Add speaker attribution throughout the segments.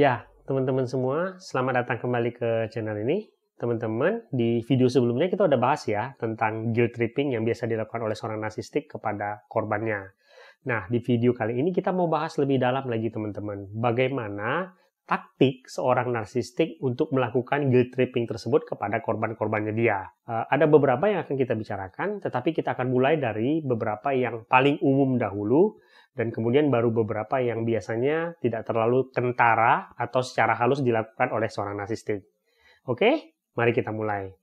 Speaker 1: Ya, teman-teman semua, selamat datang kembali ke channel ini. Teman-teman, di video sebelumnya kita udah bahas ya tentang guilt tripping yang biasa dilakukan oleh seorang narsistik kepada korbannya. Nah, di video kali ini kita mau bahas lebih dalam lagi teman-teman. Bagaimana taktik seorang narsistik untuk melakukan guilt tripping tersebut kepada korban-korbannya dia. Eh, ada beberapa yang akan kita bicarakan, tetapi kita akan mulai dari beberapa yang paling umum dahulu dan kemudian baru beberapa yang biasanya tidak terlalu kentara atau secara halus dilakukan oleh seorang narsistik. Oke, mari kita mulai.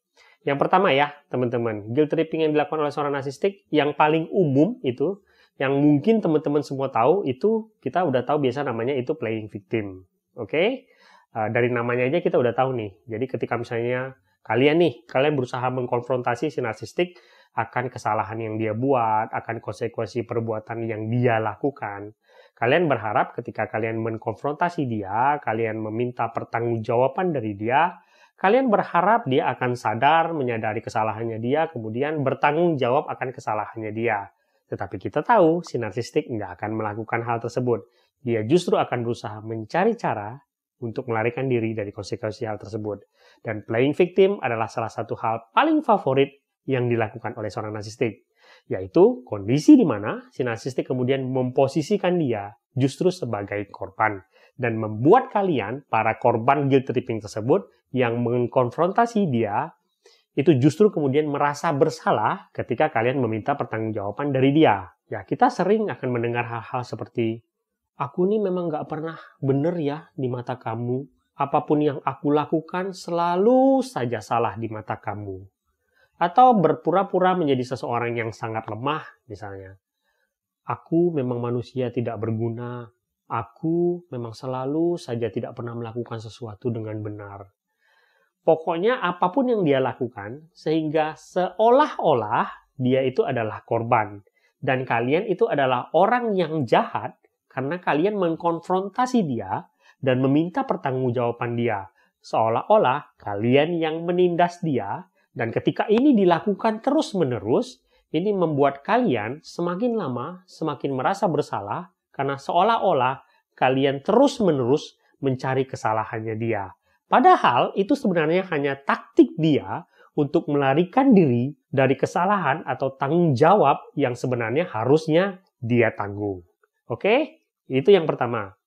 Speaker 1: Yang pertama ya, teman-teman, guilt tripping yang dilakukan oleh seorang narsistik yang paling umum itu, yang mungkin teman-teman semua tahu itu kita udah tahu biasa namanya itu playing victim. Oke? Eh, dari namanya aja kita udah tahu nih. Jadi ketika misalnya kalian nih, kalian berusaha mengkonfrontasi si narsistik, akan kesalahan yang dia buat, akan konsekuensi perbuatan yang dia lakukan. Kalian berharap ketika kalian mengkonfrontasi dia, kalian meminta pertanggungjawaban dari dia, kalian berharap dia akan sadar, menyadari kesalahannya dia, kemudian bertanggung jawab akan kesalahannya dia. Tetapi kita tahu si narsistik nggak akan melakukan hal tersebut. Dia justru akan berusaha mencari cara untuk melarikan diri dari konsekuensi hal tersebut. Dan playing victim adalah salah satu hal paling favorit yang dilakukan oleh seorang narsistik, yaitu kondisi di mana si narsistik kemudian memposisikan dia justru sebagai korban dan membuat kalian para korban guilt tripping tersebut yang mengkonfrontasi dia itu justru kemudian merasa bersalah ketika kalian meminta pertanggungjawaban dari dia. Ya, kita sering akan mendengar hal-hal seperti, aku ini memang nggak pernah benar ya di mata kamu. Apapun yang aku lakukan selalu saja salah di mata kamu atau berpura-pura menjadi seseorang yang sangat lemah, misalnya. Aku memang manusia tidak berguna, aku memang selalu saja tidak pernah melakukan sesuatu dengan benar. Pokoknya apapun yang dia lakukan, sehingga seolah-olah dia itu adalah korban. Dan kalian itu adalah orang yang jahat karena kalian mengkonfrontasi dia dan meminta pertanggungjawaban dia. Seolah-olah kalian yang menindas dia dan ketika ini dilakukan terus-menerus, ini membuat kalian semakin lama semakin merasa bersalah karena seolah-olah kalian terus-menerus mencari kesalahannya dia. Padahal itu sebenarnya hanya taktik dia untuk melarikan diri dari kesalahan atau tanggung jawab yang sebenarnya harusnya dia tanggung. Oke? Itu yang pertama.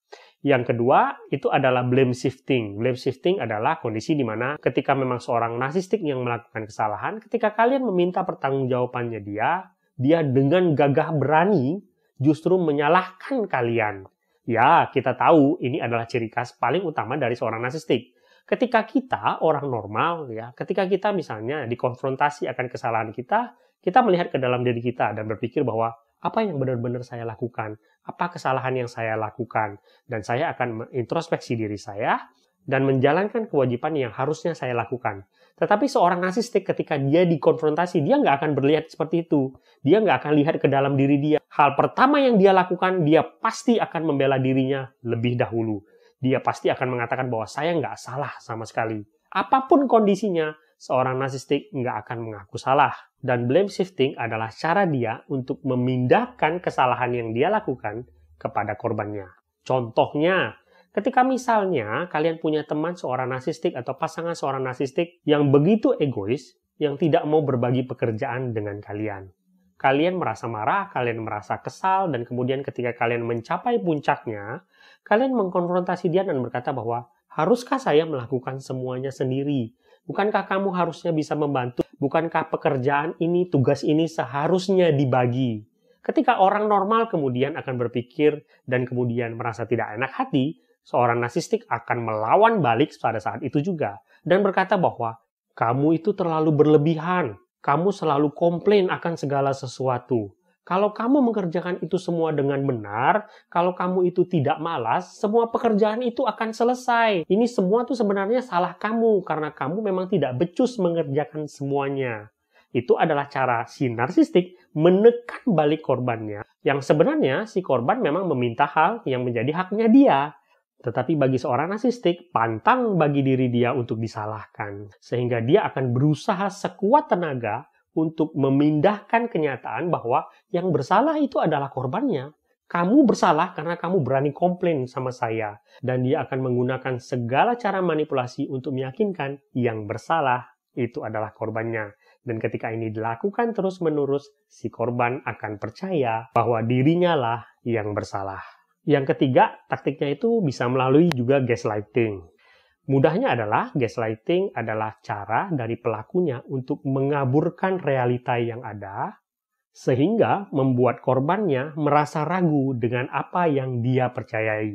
Speaker 1: Yang kedua itu adalah blame shifting. Blame shifting adalah kondisi di mana ketika memang seorang narsistik yang melakukan kesalahan, ketika kalian meminta pertanggungjawabannya dia, dia dengan gagah berani justru menyalahkan kalian. Ya, kita tahu ini adalah ciri khas paling utama dari seorang narsistik. Ketika kita orang normal ya, ketika kita misalnya dikonfrontasi akan kesalahan kita, kita melihat ke dalam diri kita dan berpikir bahwa apa yang benar-benar saya lakukan, apa kesalahan yang saya lakukan, dan saya akan introspeksi diri saya dan menjalankan kewajiban yang harusnya saya lakukan. Tetapi seorang narsistik ketika dia dikonfrontasi, dia nggak akan berlihat seperti itu. Dia nggak akan lihat ke dalam diri dia. Hal pertama yang dia lakukan, dia pasti akan membela dirinya lebih dahulu. Dia pasti akan mengatakan bahwa saya nggak salah sama sekali. Apapun kondisinya, seorang narsistik nggak akan mengaku salah dan blame shifting adalah cara dia untuk memindahkan kesalahan yang dia lakukan kepada korbannya. Contohnya, ketika misalnya kalian punya teman seorang narsistik atau pasangan seorang narsistik yang begitu egois, yang tidak mau berbagi pekerjaan dengan kalian. Kalian merasa marah, kalian merasa kesal, dan kemudian ketika kalian mencapai puncaknya, kalian mengkonfrontasi dia dan berkata bahwa, haruskah saya melakukan semuanya sendiri? Bukankah kamu harusnya bisa membantu? Bukankah pekerjaan ini, tugas ini seharusnya dibagi? Ketika orang normal kemudian akan berpikir dan kemudian merasa tidak enak hati, seorang narsistik akan melawan balik pada saat itu juga dan berkata bahwa kamu itu terlalu berlebihan, kamu selalu komplain akan segala sesuatu. Kalau kamu mengerjakan itu semua dengan benar, kalau kamu itu tidak malas, semua pekerjaan itu akan selesai. Ini semua tuh sebenarnya salah kamu karena kamu memang tidak becus mengerjakan semuanya. Itu adalah cara si narsistik menekan balik korbannya. Yang sebenarnya si korban memang meminta hal yang menjadi haknya dia. Tetapi bagi seorang narsistik, pantang bagi diri dia untuk disalahkan. Sehingga dia akan berusaha sekuat tenaga untuk memindahkan kenyataan bahwa yang bersalah itu adalah korbannya. Kamu bersalah karena kamu berani komplain sama saya, dan dia akan menggunakan segala cara manipulasi untuk meyakinkan yang bersalah itu adalah korbannya. Dan ketika ini dilakukan terus-menerus, si korban akan percaya bahwa dirinya lah yang bersalah. Yang ketiga, taktiknya itu bisa melalui juga gaslighting. Mudahnya adalah gaslighting adalah cara dari pelakunya untuk mengaburkan realita yang ada sehingga membuat korbannya merasa ragu dengan apa yang dia percayai.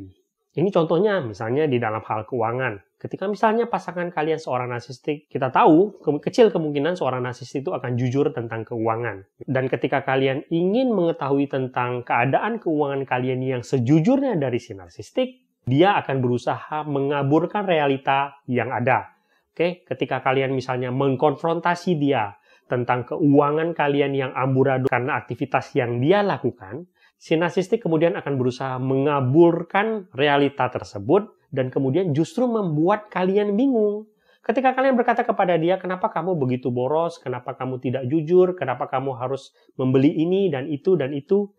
Speaker 1: Ini contohnya misalnya di dalam hal keuangan. Ketika misalnya pasangan kalian seorang narsistik, kita tahu kecil kemungkinan seorang narsistik itu akan jujur tentang keuangan. Dan ketika kalian ingin mengetahui tentang keadaan keuangan kalian yang sejujurnya dari si narsistik, dia akan berusaha mengaburkan realita yang ada. Oke, ketika kalian misalnya mengkonfrontasi dia tentang keuangan kalian yang amburadul karena aktivitas yang dia lakukan, si narsistik kemudian akan berusaha mengaburkan realita tersebut dan kemudian justru membuat kalian bingung. Ketika kalian berkata kepada dia, kenapa kamu begitu boros, kenapa kamu tidak jujur, kenapa kamu harus membeli ini dan itu dan itu,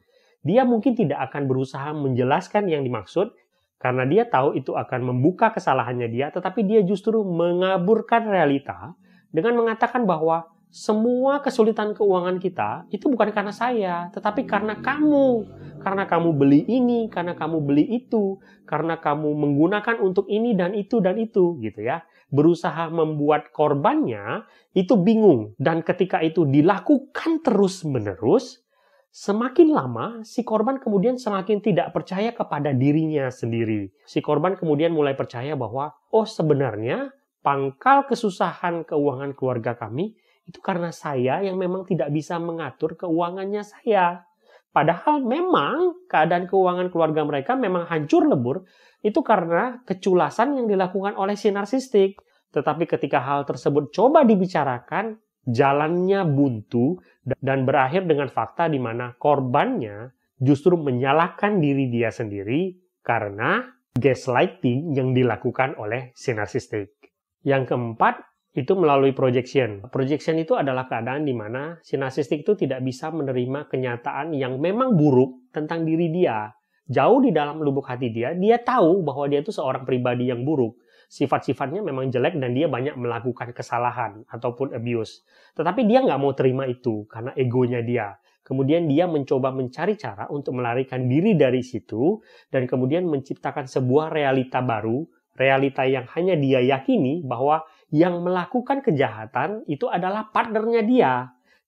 Speaker 1: dia mungkin tidak akan berusaha menjelaskan yang dimaksud, karena dia tahu itu akan membuka kesalahannya dia, tetapi dia justru mengaburkan realita dengan mengatakan bahwa semua kesulitan keuangan kita itu bukan karena saya, tetapi karena kamu. Karena kamu beli ini, karena kamu beli itu, karena kamu menggunakan untuk ini dan itu dan itu gitu ya. Berusaha membuat korbannya itu bingung dan ketika itu dilakukan terus-menerus, Semakin lama, si korban kemudian semakin tidak percaya kepada dirinya sendiri. Si korban kemudian mulai percaya bahwa, oh sebenarnya pangkal kesusahan keuangan keluarga kami itu karena saya yang memang tidak bisa mengatur keuangannya saya. Padahal memang keadaan keuangan keluarga mereka memang hancur lebur itu karena keculasan yang dilakukan oleh si narsistik. Tetapi ketika hal tersebut coba dibicarakan, jalannya buntu dan berakhir dengan fakta di mana korbannya justru menyalahkan diri dia sendiri karena gaslighting yang dilakukan oleh sinarcissistic. Yang keempat, itu melalui projection. Projection itu adalah keadaan di mana sinarcissistic itu tidak bisa menerima kenyataan yang memang buruk tentang diri dia. Jauh di dalam lubuk hati dia, dia tahu bahwa dia itu seorang pribadi yang buruk sifat-sifatnya memang jelek dan dia banyak melakukan kesalahan ataupun abuse. Tetapi dia nggak mau terima itu karena egonya dia. Kemudian dia mencoba mencari cara untuk melarikan diri dari situ dan kemudian menciptakan sebuah realita baru, realita yang hanya dia yakini bahwa yang melakukan kejahatan itu adalah partnernya dia.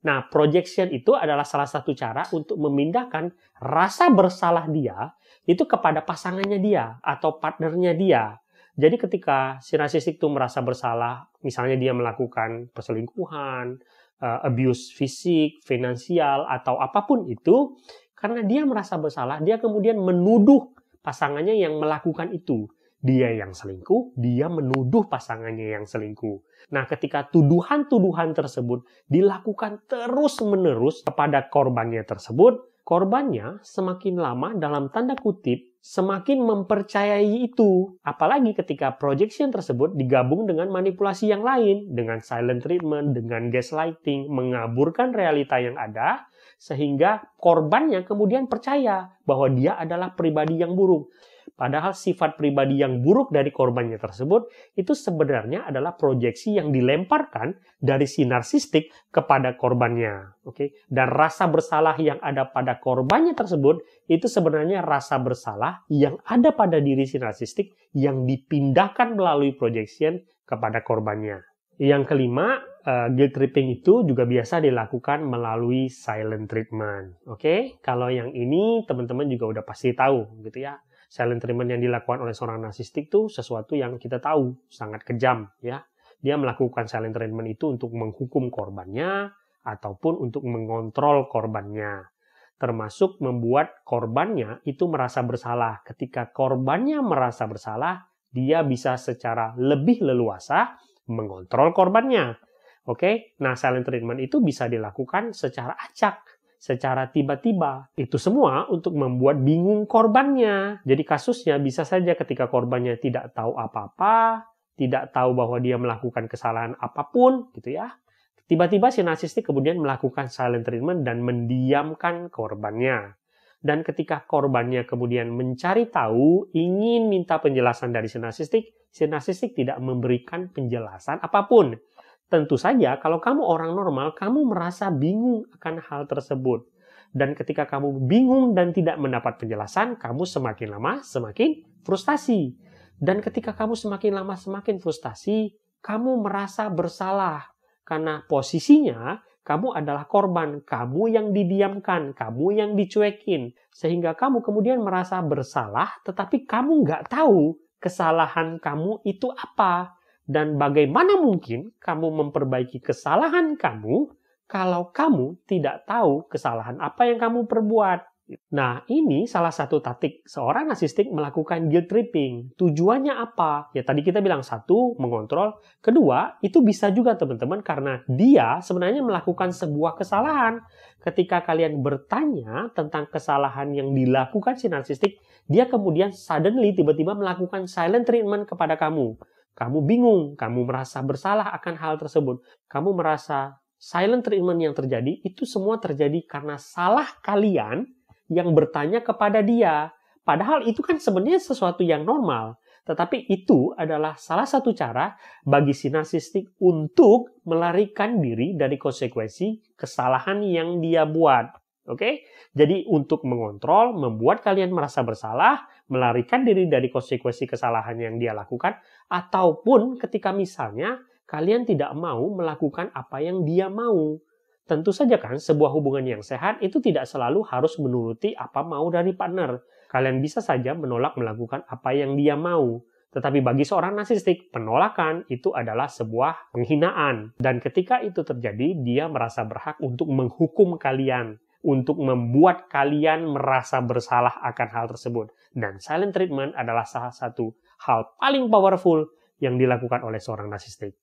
Speaker 1: Nah, projection itu adalah salah satu cara untuk memindahkan rasa bersalah dia itu kepada pasangannya dia atau partnernya dia. Jadi ketika si narsistik itu merasa bersalah, misalnya dia melakukan perselingkuhan, eh, abuse fisik, finansial, atau apapun itu, karena dia merasa bersalah, dia kemudian menuduh pasangannya yang melakukan itu. Dia yang selingkuh, dia menuduh pasangannya yang selingkuh. Nah, ketika tuduhan-tuduhan tersebut dilakukan terus-menerus kepada korbannya tersebut, korbannya semakin lama dalam tanda kutip semakin mempercayai itu. Apalagi ketika projection tersebut digabung dengan manipulasi yang lain, dengan silent treatment, dengan gaslighting, mengaburkan realita yang ada, sehingga korbannya kemudian percaya bahwa dia adalah pribadi yang buruk. Padahal sifat pribadi yang buruk dari korbannya tersebut itu sebenarnya adalah proyeksi yang dilemparkan dari si narsistik kepada korbannya. Oke, dan rasa bersalah yang ada pada korbannya tersebut itu sebenarnya rasa bersalah yang ada pada diri si narsistik yang dipindahkan melalui proyeksian kepada korbannya. Yang kelima, uh, guilt tripping itu juga biasa dilakukan melalui silent treatment. Oke, okay? kalau yang ini teman-teman juga udah pasti tahu gitu ya silent treatment yang dilakukan oleh seorang narsistik itu sesuatu yang kita tahu sangat kejam ya. Dia melakukan silent treatment itu untuk menghukum korbannya ataupun untuk mengontrol korbannya. Termasuk membuat korbannya itu merasa bersalah. Ketika korbannya merasa bersalah, dia bisa secara lebih leluasa mengontrol korbannya. Oke, nah silent treatment itu bisa dilakukan secara acak secara tiba-tiba. Itu semua untuk membuat bingung korbannya. Jadi kasusnya bisa saja ketika korbannya tidak tahu apa-apa, tidak tahu bahwa dia melakukan kesalahan apapun, gitu ya. Tiba-tiba si narsistik kemudian melakukan silent treatment dan mendiamkan korbannya. Dan ketika korbannya kemudian mencari tahu, ingin minta penjelasan dari si narsistik, tidak memberikan penjelasan apapun Tentu saja kalau kamu orang normal, kamu merasa bingung akan hal tersebut. Dan ketika kamu bingung dan tidak mendapat penjelasan, kamu semakin lama semakin frustasi. Dan ketika kamu semakin lama semakin frustasi, kamu merasa bersalah karena posisinya kamu adalah korban, kamu yang didiamkan, kamu yang dicuekin, sehingga kamu kemudian merasa bersalah, tetapi kamu nggak tahu kesalahan kamu itu apa. Dan bagaimana mungkin kamu memperbaiki kesalahan kamu kalau kamu tidak tahu kesalahan apa yang kamu perbuat? Nah, ini salah satu taktik seorang narsistik melakukan guilt tripping. Tujuannya apa? Ya tadi kita bilang satu, mengontrol. Kedua, itu bisa juga teman-teman karena dia sebenarnya melakukan sebuah kesalahan. Ketika kalian bertanya tentang kesalahan yang dilakukan si narsistik, dia kemudian suddenly tiba-tiba melakukan silent treatment kepada kamu. Kamu bingung, kamu merasa bersalah akan hal tersebut. Kamu merasa silent treatment yang terjadi, itu semua terjadi karena salah kalian yang bertanya kepada dia. Padahal itu kan sebenarnya sesuatu yang normal. Tetapi itu adalah salah satu cara bagi si narsistik untuk melarikan diri dari konsekuensi kesalahan yang dia buat. Oke, jadi untuk mengontrol, membuat kalian merasa bersalah, melarikan diri dari konsekuensi kesalahan yang dia lakukan, ataupun ketika misalnya kalian tidak mau melakukan apa yang dia mau. Tentu saja kan sebuah hubungan yang sehat itu tidak selalu harus menuruti apa mau dari partner. Kalian bisa saja menolak melakukan apa yang dia mau. Tetapi bagi seorang narsistik, penolakan itu adalah sebuah penghinaan. Dan ketika itu terjadi, dia merasa berhak untuk menghukum kalian untuk membuat kalian merasa bersalah akan hal tersebut. Dan silent treatment adalah salah satu hal paling powerful yang dilakukan oleh seorang narsistik.